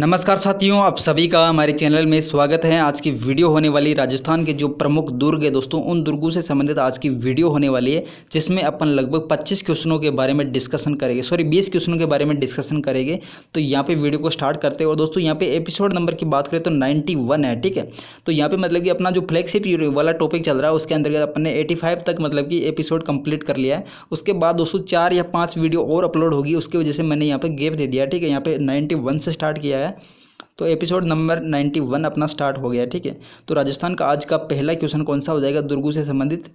नमस्कार साथियों आप सभी का हमारे चैनल में स्वागत है आज की वीडियो होने वाली राजस्थान के जो प्रमुख दुर्ग है दोस्तों उन दुर्गों से संबंधित आज की वीडियो होने वाली है जिसमें अपन लगभग 25 क्वेश्चनों के बारे में डिस्कशन करेंगे सॉरी 20 क्वेश्चनों के बारे में डिस्कशन करेंगे तो यहाँ पे वीडियो को स्टार्ट करते हैं और दोस्तों यहाँ पे एपिसोड नंबर की बात करें तो नाइन्टी है ठीक है तो यहाँ पर मतलब कि अपना जो फ्लैगशिप वाला टॉपिक चल रहा है उसके अंतर्गत अपन ने एटी तक मतलब कि एपिसोड कंप्लीट कर लिया है उसके बाद दोस्तों चार या पाँच वीडियो और अपलोड होगी उसकी वजह से मैंने यहाँ पर गेप दे दिया ठीक है यहाँ पर नाइन्टी से स्टार्ट किया है है तो एपिसोड नंबर वन अपना स्टार्ट हो गया ठीक है तो राजस्थान का आज का पहला क्वेश्चन कौन सा हो जाएगा दुर्गू से संबंधित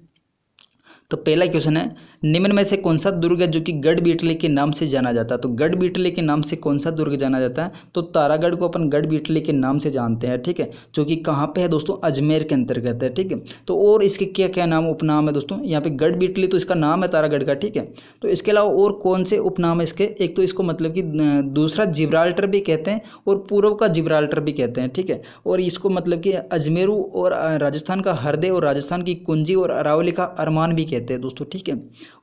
तो पहला क्वेश्चन है निम्न में से कौन सा दुर्ग है जो कि गढ़ बीटले के नाम से जाना जाता है तो गढ़ बीटले के नाम से कौन सा दुर्ग जाना जाता है तो तारागढ़ को अपन गढ़ बीटले के नाम से जानते हैं ठीक है जो कि कहाँ पे है दोस्तों अजमेर के अंतर्गत है ठीक है तो और इसके क्या क्या नाम उपनाम है दोस्तों यहाँ पे गढ़ बीटले तो इसका नाम है तारागढ़ का ठीक है तो इसके अलावा और कौन से उपनाम है इसके एक तो इसको मतलब कि दूसरा जिब्राल्टर भी कहते हैं और पूर्व का जिब्राल्टर भी कहते हैं ठीक है और इसको मतलब कि अजमेरू और राजस्थान का हरदे और राजस्थान की कुंजी और अरावली का अरमान भी कहते हैं कहते हैं दोस्तों ठीक है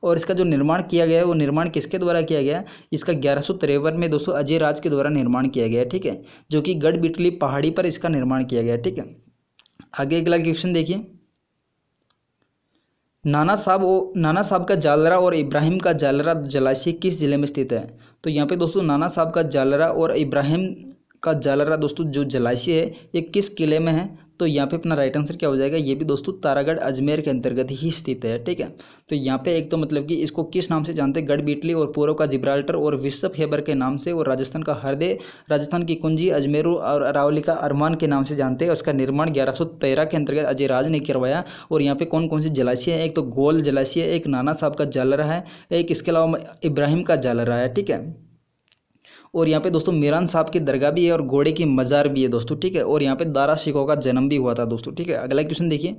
और इसका जो निर्माण किया गया है वो निर्माण किसके द्वारा किया गया इसका ग्यारह में दोस्तों अजय राज के द्वारा निर्माण किया गया ठीक है जो कि गढ़ बिटली पहाड़ी पर इसका निर्माण किया गया ठीक है आगे अगला क्वेश्चन देखिए नाना साहब ओ नाना साहब का जालरा और इब्राहिम का जालरा जलाशय किस जिले में स्थित है तो यहाँ पे दोस्तों नाना साहब का जालरा और इब्राहिम का जला रहा दोस्तों जो जलाशय है ये किस किले में है तो यहाँ पे अपना राइट आंसर क्या हो जाएगा ये भी दोस्तों तारागढ़ अजमेर के अंतर्गत ही स्थित है ठीक है तो यहाँ पे एक तो मतलब कि इसको किस नाम से जानते हैं गढ़ बीटली और पूर्व का जिब्राल्टर और विश्व हेबर के नाम से और राजस्थान का हरदे राजस्थान की कुंजी अजमेरू और अरावली का अरमान के नाम से जानते हैं उसका निर्माण ग्यारह के अंतर्गत अजय राज ने करवाया और यहाँ पर कौन कौन से जलाशय है एक तो गोल जलाशय एक नाना साहब का जालरा है एक इसके अलावा इब्राहिम का जालरा है ठीक है और यहाँ पे दोस्तों मीरान साहब की दरगाह भी है और घोड़े की मज़ार भी है दोस्तों ठीक है और यहाँ पे दारा शिकोह का जन्म भी हुआ था दोस्तों ठीक है अगला क्वेश्चन देखिए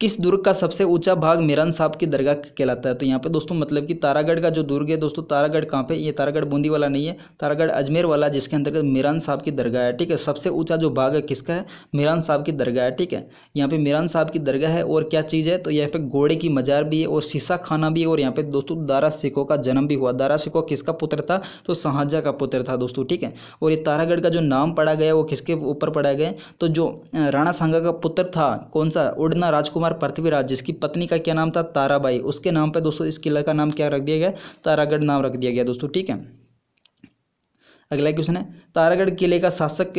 किस दुर्ग का सबसे ऊंचा भाग मिरान साहब की दरगाह कहलाता है तो यहाँ पे दोस्तों मतलब कि तारागढ़ का जो दुर्ग है दोस्तों तारागढ़ कहाँ पे ये तारागढ़ बूंदी वाला नहीं है तारागढ़ अजमेर वाला जिसके अंतर्गत मिरान साहब की दरगाह है ठीक है सबसे ऊंचा जो भाग है किसका है मिरान साहब की दरगाह है ठीक है यहाँ पे मिरान साहब की दरगाह है और क्या चीज़ है तो यहाँ पे घोड़े की मजार भी है और शीशा खाना भी है और यहाँ पे दोस्तों दारा सिखों का जन्म भी हुआ दारा सिखो किसका पुत्र था तो शाहजा का पुत्र था दोस्तों ठीक है और ये तारागढ़ का जो नाम पड़ा गया वो किसके ऊपर पड़ा गया तो जो राणा सांगा का पुत्र था कौन सा उड़ना राजकुमार कुमार पृथ्वीराज जिसकी पत्नी का क्या नाम था ताराबाई उसके नाम पर दोस्तों इस किला का नाम क्या रख दिया गया तारागढ़ नाम रख दिया गया दोस्तों ठीक है अगला क्वेश्चन है तारागढ़ किले का शासक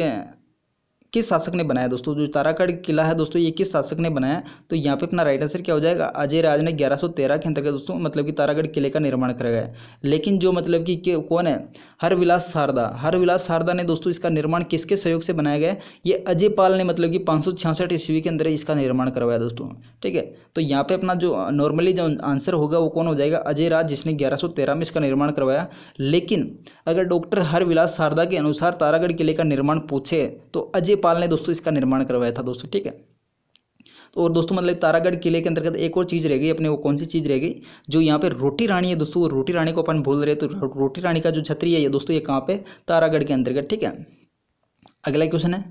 किस शासक ने बनाया दोस्तों जो तारागढ़ किला है दोस्तों ये किस शासक ने बनाया तो यहाँ पे अपना राइट आंसर क्या हो जाएगा अजय राज ने 1113 के अंतर्गत दोस्तों मतलब कि तारागढ़ किले का निर्माण कराया गया लेकिन जो मतलब कि कौन है हर विलास शारदा हर विलास शारदा ने दोस्तों इसका निर्माण किसके सहयोग से बनाया गया ये अजय पाल ने मतलब कि पाँच सौ ईस्वी के अंदर इसका निर्माण करवाया दोस्तों ठीक है तो यहाँ पर अपना जो नॉर्मली जो आंसर होगा वो कौन हो जाएगा अजय राज जिसने ग्यारह में इसका निर्माण करवाया लेकिन अगर डॉक्टर हर शारदा के अनुसार तारागढ़ किले का निर्माण पूछे तो अजय पाल ने दोस्तों इसका निर्माण करवाया था दोस्तों ठीक है तो और दोस्तों मतलब तारागढ़ किले के अंतर्गत एक और चीज़ रह गई अपने वो कौन सी चीज़ रह गई जो यहाँ पे रोटी रानी है दोस्तों रोटी रानी को अपन भूल रहे तो रोटी रानी का जो छतरी है ये दोस्तों ये कहाँ पे तारागढ़ के अंतर्गत ठीक है अगला क्वेश्चन है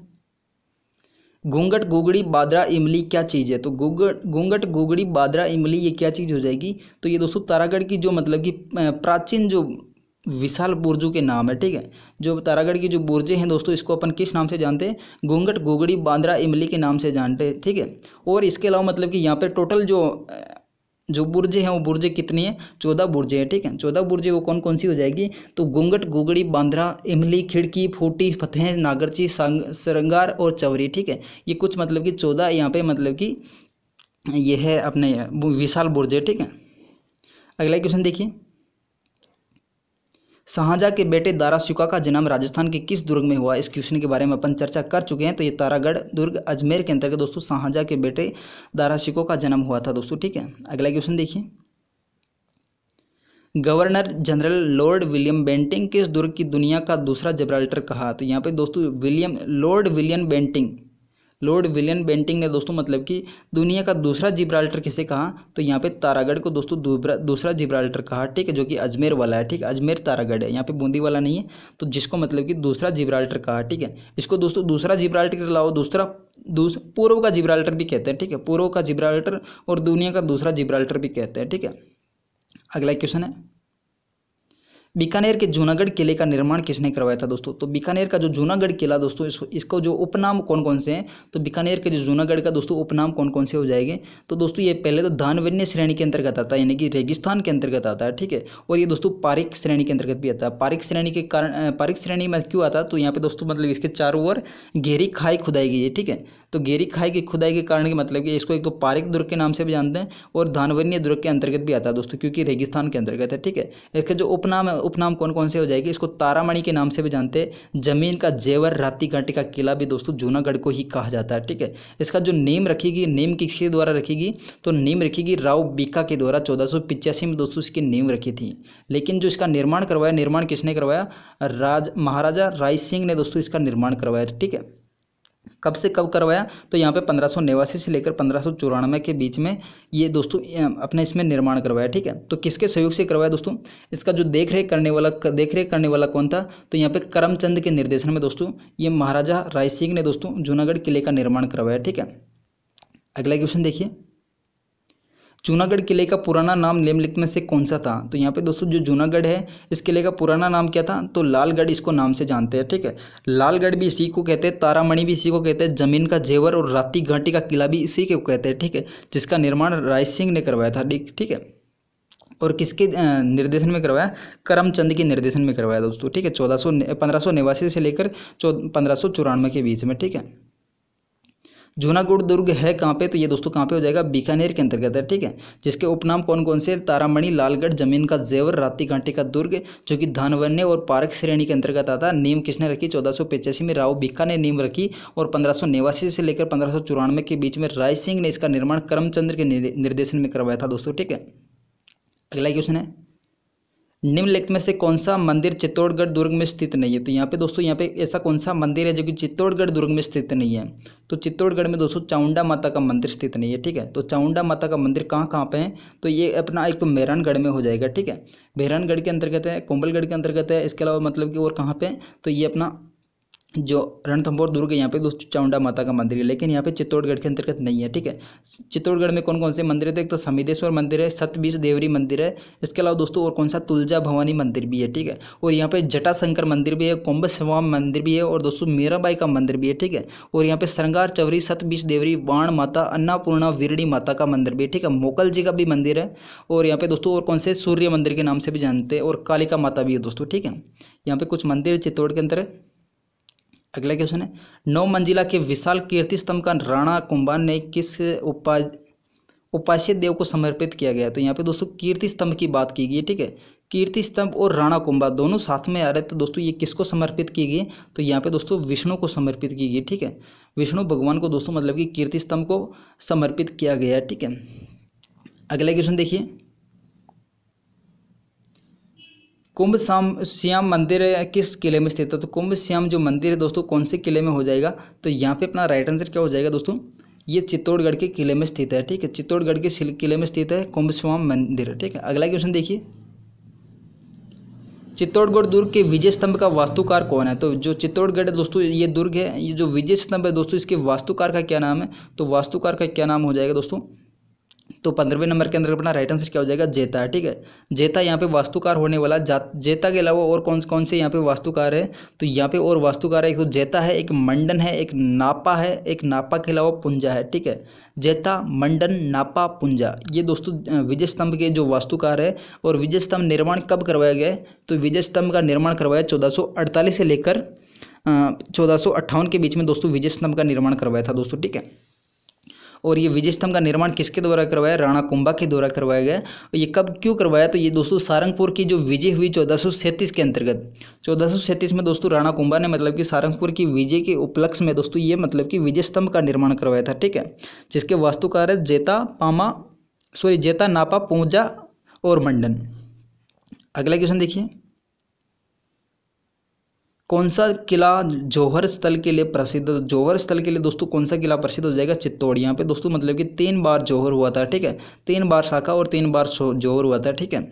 घूंघट गुगड़ी बादरा इमली क्या चीज़ है तो गुगड़ घूंघट गुगड़ी बादरा इमली ये क्या चीज़ हो जाएगी तो ये दोस्तों तारागढ़ की जो मतलब कि प्राचीन जो विशाल बुर्जू के नाम है ठीक है जो तारागढ़ की जो बुर्जे हैं दोस्तों इसको अपन किस नाम से जानते हैं घूंघट गोगड़ी बांद्रा इमली के नाम से जानते हैं ठीक है और इसके अलावा मतलब कि यहाँ पर टोटल जो जो बुर्जे हैं वो बुर्जे कितनी हैं चौदह बुर्जे हैं ठीक है चौदह बुर्जे वो कौन कौन सी हो जाएगी तो गुंगट गुगड़ी बांद्रा इमली खिड़की फूटी फतेह नागरची सरंगार और चवरी ठीक है ये कुछ मतलब कि चौदह यहाँ पे मतलब कि ये है अपने विशाल बुर्जे ठीक है अगला क्वेश्चन देखिए शाहजहाँ के बेटे दारा शुका का जन्म राजस्थान के किस दुर्ग में हुआ इस क्वेश्चन के बारे में अपन चर्चा कर चुके हैं तो ये तारागढ़ दुर्ग अजमेर के अंतर्गत दोस्तों शाहजहाँ के बेटे दारा शिको का जन्म हुआ था दोस्तों ठीक है अगला क्वेश्चन देखिए governor general Lord William Bentinck किस दुर्ग की दुनिया का दूसरा जबराल्टर कहा तो यहाँ पे दोस्तों William Lord William Bentinck Lord William Bentinck ने दोस्तों मतलब कि दुनिया का दूसरा जिब्राल्टर किसे कहा तो यहाँ पे तारागढ़ को दोस्तों दूसरा जिब्राल्टर कहा ठीक है जो कि अजमेर वाला है ठीक अजमेर तारागढ़ है यहाँ पे बूंदी वाला नहीं है तो जिसको मतलब कि दूसरा जिब्राल्टर कहा ठीक है इसको दोस्तों दूसरा जिब्राल्टर के अलावा दूसरा दूस पूर्व का जिब्राल्टर भी कहते हैं ठीक है पूर्व का जिब्राल्टर और दुनिया का दूसरा जिब्राल्टर भी कहते हैं ठीक है अगला क्वेश्चन है बीकानेर के जूनागढ़ किले का निर्माण किसने करवाया था दोस्तों तो बीकानेर का जो जूनागढ़ किला दोस्तों इस, इसको जो उपनाम कौन कौन से हैं तो बीकानेर के जो जूनागढ़ का दोस्तों उपनाम कौन कौन से हो जाएंगे तो दोस्तों ये पहले तो धानवन्य श्रेणी के अंतर्गत आता है यानी कि रेगिस्तान के अंतर्गत आता है ठीक है और ये दोस्तों पारिक श्रेणी के अंतर्गत भी आता है पारिक श्रेणी के कारण पारिक श्रेणी में क्यों आता तो यहाँ पे दोस्तों मतलब इसके चारों ओर घेरी खाई खुदाई गई है ठीक है तो घेरी खाई की खुदाई के कारण मतलब कि इसको एक तो पारिक दुर्ग के नाम से भी जानते हैं और धानवन्य दुर्ग के अंतर्गत भी आता है दोस्तों क्योंकि रेगिस्तान के अंतर्गत है ठीक है इसके जो उपनाम उपनाम कौन कौन से हो जाएगी इसको तारामणि के नाम से भी जानते हैं जमीन का जेवर राती घाटी का किला भी दोस्तों जूनागढ़ को ही कहा जाता है ठीक है इसका जो नेम रखेगी नेम किसके द्वारा रखेगी तो नेम रखेगी राव बीका के द्वारा चौदह में दोस्तों इसकी नेम रखी थी लेकिन जो इसका निर्माण करवाया निर्माण किसने करवाया राज महाराजा राय सिंह ने दोस्तों इसका निर्माण करवाया ठीक है कब से कब करवाया तो यहाँ पे पंद्रह से लेकर पंद्रह के बीच में ये दोस्तों अपने इसमें निर्माण करवाया ठीक है तो किसके सहयोग से करवाया दोस्तों इसका जो देख रेख करने वाला देख रेख करने वाला कौन था तो यहाँ पे करमचंद के निर्देशन में दोस्तों ये महाराजा राय सिंह ने दोस्तों जूनागढ़ किले का निर्माण करवाया ठीक है अगला क्वेश्चन देखिए जूनागढ़ किले का पुराना नाम निम्नलिखित में से कौन सा था तो यहाँ पे दोस्तों जो जूनागढ़ है इस किले का पुराना नाम क्या था तो लालगढ़ इसको नाम से जानते हैं ठीक है लालगढ़ भी इसी को कहते हैं तारामणि भी इसी को कहते हैं जमीन का जेवर और राती घाटी का किला भी इसी को कहते हैं ठीक है जिसका निर्माण राय सिंह ने करवाया था ठीक है और किसके निर्देशन में करवाया करमचंद के निर्देशन में करवाया दोस्तों ठीक है चौदह सौ पंद्रह सौ से लेकर चौ पंद्रह सौ चौरानवे के बीच में ठीक है जूनागढ़ दुर्ग है कहाँ पे तो ये दोस्तों कहाँ पे हो जाएगा बीकानेर के अंतर्गत है ठीक है जिसके उपनाम कौन कौन से तारामणि लालगढ़ जमीन का जेवर राती घाटी का दुर्ग जो कि धानवन्य और पार्क श्रेणी के अंतर्गत आता है नीम किसने रखी चौदह में राव बीका ने नीम रखी और पंद्रह से लेकर पंद्रह के बीच में राय सिंह ने इसका निर्माण करमचंद्र के निर्देशन में करवाया था दोस्तों ठीक है अगला क्वेश्चन है निम्नलिखित में से कौन सा मंदिर चित्तौड़गढ़ दुर्ग में स्थित नहीं है तो यहाँ पे दोस्तों यहाँ पे ऐसा कौन सा मंदिर है जो कि चित्तौड़गढ़ दुर्ग में स्थित नहीं है तो चित्तौड़गढ़ में दोस्तों चाउंडा माता का मंदिर स्थित नहीं है ठीक है तो चाउंडा माता का मंदिर कहाँ कहाँ पे है तो ये अपना एक तो मेहरानगढ़ में हो जाएगा ठीक है मेहरानगढ़ के अंतर्गत है कोम्बलगढ़ के अंतर्गत है इसके अलावा मतलब कि और कहाँ पे तो ये अपना जो रणथम्भौर दुर्ग यहाँ पे दोस्तों चामुंडा माता का मंदिर है लेकिन यहाँ पे चित्तौड़गढ़ के अंतर्गत नहीं है ठीक है चित्तौड़गढ़ में कौन कौन से मंदिर है तो एक तो समिदेश्वर मंदिर है सतबीज देवरी मंदिर है इसके अलावा दोस्तों और कौन सा तुलजा भवानी मंदिर भी है ठीक है और यहाँ पे जटाशंकर मंदिर भी है कुंभ स्वाम मंदिर भी है और दोस्तों मीराबाई का मंदिर भी है ठीक है और यहाँ पे श्रृंगार चवरी सतबीज देवरी बाण माता अन्नापूर्णा वीरणी माता का मंदिर भी है ठीक है मोकल जी का भी मंदिर है और यहाँ पे दोस्तों और कौन से सूर्य मंदिर के नाम से भी जानते हैं और कालिका माता भी है दोस्तों ठीक है यहाँ पे कुछ मंदिर चित्तौड़ के अंदर है अगला क्वेश्चन है नौ मंजिला के विशाल कीर्ति स्तंभ का राणा कुंभान ने किस उपा उपास्य देव को समर्पित किया गया तो यहाँ पे दोस्तों कीर्ति स्तंभ की बात की गई ठीक है कीर्ति स्तंभ और राणा कुंभा दोनों साथ में आ रहे तो दोस्तों ये किसको समर्पित की गई तो यहाँ पे दोस्तों विष्णु को समर्पित की गई ठीक है विष्णु भगवान को दोस्तों मतलब कि कीर्ति स्तंभ को समर्पित किया गया ठीक है अगला क्वेश्चन देखिए कुंभ श्याम श्याम मंदिर किस किले में स्थित है तो कुंभ श्याम जो मंदिर है दोस्तों कौन से किले में हो जाएगा तो यहाँ पे अपना राइट आंसर क्या हो जाएगा दोस्तों ये चित्तौड़गढ़ के किले में स्थित है ठीक है चित्तौड़गढ़ के किले में स्थित है कुंभ श्याम मंदिर ठीक है अगला क्वेश्चन देखिए चित्तौड़गढ़ दुर्ग के विजय स्तंभ का वास्तुकार कौन है तो जो चित्तौड़गढ़ दोस्तों ये दुर्ग है ये जो विजय स्तंभ है दोस्तों इसके वास्तुकार का क्या नाम है तो वास्तुकार का क्या नाम हो जाएगा दोस्तों तो पंद्रहवें नंबर के अंदर अपना राइट आंसर क्या हो जाएगा जेता ठीक है जेता यहाँ पे वास्तुकार होने वाला जा जेता के अलावा और कौन कौन से यहाँ पे वास्तुकार है तो यहाँ पे और वास्तुकार है एक तो जेता है एक मंडन है एक नापा है एक नापा के अलावा पुंजा है ठीक है जेता मंडन नापा पुंजा ये दोस्तों विजय स्तंभ के जो वास्तुकार है और विजय स्तंभ निर्माण कब करवाया गया तो विजय स्तंभ का निर्माण करवाया चौदह से लेकर चौदह के बीच में दोस्तों विजय स्तंभ का निर्माण करवाया था दोस्तों ठीक है और ये विजय स्तंभ का निर्माण किसके द्वारा करवाया राणा कुंभा के द्वारा करवाया गया और ये कब क्यों करवाया तो ये दोस्तों सारंगपुर की जो विजय हुई चौदह के अंतर्गत चौदह में दोस्तों राणा कुंभा ने मतलब कि सारंगपुर की विजय के उपलक्ष्य में दोस्तों ये मतलब कि विजय स्तंभ का निर्माण करवाया था ठीक है जिसके वास्तुकार है जेता पामा सॉरी जेता नापा पूजा और मंडन अगला क्वेश्चन देखिए कौन सा किला जौहर स्थल के लिए प्रसिद्ध जौहर स्थल के लिए दोस्तों कौन सा किला प्रसिद्ध हो जाएगा चित्तौड़ यहाँ पे दोस्तों मतलब कि तीन बार जौहर हुआ था ठीक है तीन बार शाखा और तीन बार जौहर हुआ था ठीक है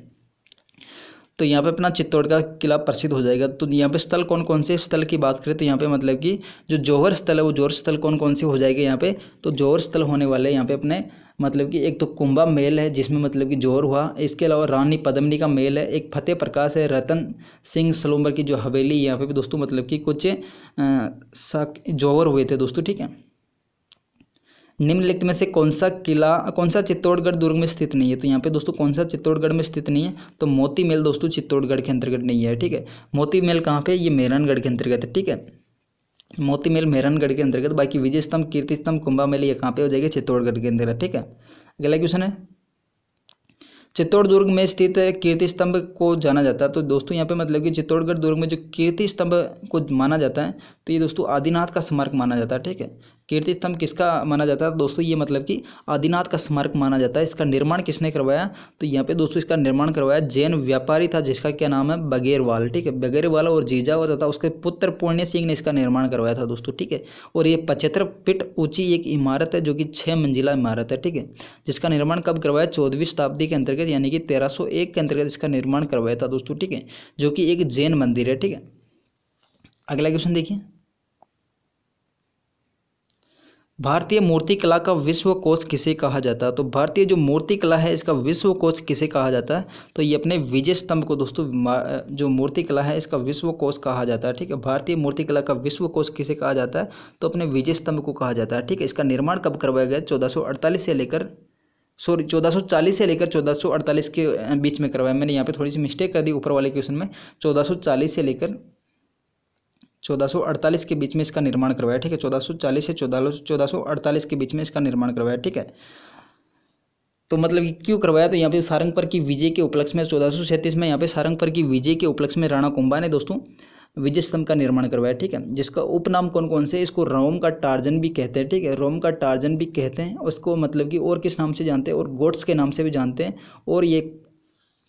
तो यहाँ पे अपना चित्तौड़ का किला प्रसिद्ध हो जाएगा तो यहाँ पे स्थल कौन कौन से स्थल की बात करें तो यहाँ पे मतलब कि जो जौहर स्थल है वो जौहर स्थल कौन कौन से हो जाएगा यहाँ पे तो जौहर स्थल होने वाले यहाँ पे अपने मतलब कि एक तो कुंभा मेल है जिसमें मतलब कि जोर हुआ इसके अलावा रानी पदमनी का मेल है एक फतेह प्रकाश है रतन सिंह सलोम्बर की जो हवेली यहाँ पे भी दोस्तों मतलब कि कुछ जोर हुए थे दोस्तों ठीक है निम्नलिखित में से कौन सा किला कौन सा चित्तौड़गढ़ दुर्ग में स्थित नहीं है तो यहाँ पे दोस्तों कौन सा चित्तौड़गढ़ में स्थित नहीं है तो मोती मेल दोस्तों चित्तौड़गढ़ के अंतर्गत नहीं है ठीक है मोती मेल कहाँ पे ये मेरानगढ़ के अंतर्गत है ठीक है मोती मेल मेहरनगढ़ के अंतर्गत बाकी विजय स्तंभ कीर्ति स्तंभ कुंभा मेल ये कहाँ पे हो जाएगा चित्तौड़गढ़ के अंतर्गत ठीक है अगला क्वेश्चन है चित्तौड़ दुर्ग में स्थित कीर्ति स्तंभ को जाना जाता है तो दोस्तों यहाँ पे मतलब कि चित्तौड़गढ़ दुर्ग में जो कीर्ति स्तंभ को माना जाता है तो ये दोस्तों आदिनाथ का स्मारक माना जाता है ठीक है कीर्ति स्तंभ किसका माना जाता है दोस्तों ये मतलब कि आदिनाथ का स्मारक माना जाता है इसका निर्माण किसने करवाया तो यहाँ पे दोस्तों इसका निर्माण करवाया जैन व्यापारी था जिसका क्या नाम है बगेरवाल ठीक है बगेरवाल और जीजा होता था उसके पुत्र पुण्य सिंह ने इसका निर्माण करवाया था दोस्तों ठीक है और ये पचहत्तर फिट ऊंची एक इमारत है जो कि छः मंजिला इमारत है ठीक है जिसका निर्माण कब करवाया चौदहवीं शताब्दी के अंतर्गत यानी कि तेरह के अंतर्गत इसका निर्माण करवाया था दोस्तों ठीक है जो कि एक जैन मंदिर है ठीक है अगला क्वेश्चन देखिए भारतीय मूर्तिकला का विश्व कोष किसे कहा जाता है तो भारतीय जो मूर्तिकला है इसका विश्व कोष किसे कहा जाता है तो ये अपने विजय स्तंभ को दोस्तों जो मूर्तिकला है इसका विश्व कोष कहा जाता है ठीक है भारतीय मूर्तिकला का विश्व कोष किसे कहा जाता है तो अपने विजय स्तंभ को कहा जाता है ठीक है इसका निर्माण कब करवाया गया चौदह से लेकर सॉरी चौदह से लेकर चौदह के बीच में करवाया मैंने यहाँ पर थोड़ी सी मिस्टेक कर दी ऊपर वाले क्वेश्चन में चौदह से लेकर 1448 के बीच में इसका निर्माण करवाया ठीक है 1440 से चौदह 1448 के बीच में इसका निर्माण करवाया ठीक है तो मतलब क्यों करवाया तो यहाँ पे सारंगपुर की विजय के उपलक्ष्य में चौदह में यहाँ पे सारंगपुर की विजय के उपलक्ष्य में राणा कुंभा ने दोस्तों विजय स्तंभ का निर्माण करवाया ठीक है जिसका उपनाम कौन कौन से इसको रोम का टार्जन भी कहते हैं ठीक है रोम का टार्जन भी कहते हैं उसको मतलब कि और किस नाम से जानते हैं और गोट्स के नाम से भी जानते हैं और ये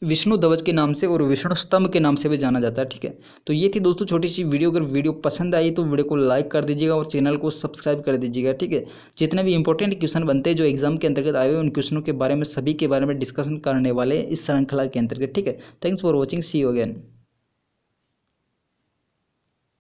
विष्णु ध्वज के नाम से और विष्णु स्तंभ के नाम से भी जाना जाता है ठीक है तो ये थी दोस्तों छोटी सी वीडियो अगर वीडियो पसंद आई तो वीडियो को लाइक कर दीजिएगा और चैनल को सब्सक्राइब कर दीजिएगा ठीक है जितने भी इंपॉर्टेंट क्वेश्चन बनते हैं जो एग्जाम के अंतर्गत आए हुए उन क्वेश्चनों के बारे में सभी के बारे में डिस्कशन करने वाले इस श्रृंखला के अंतर्गत ठीक है thanks for watching see again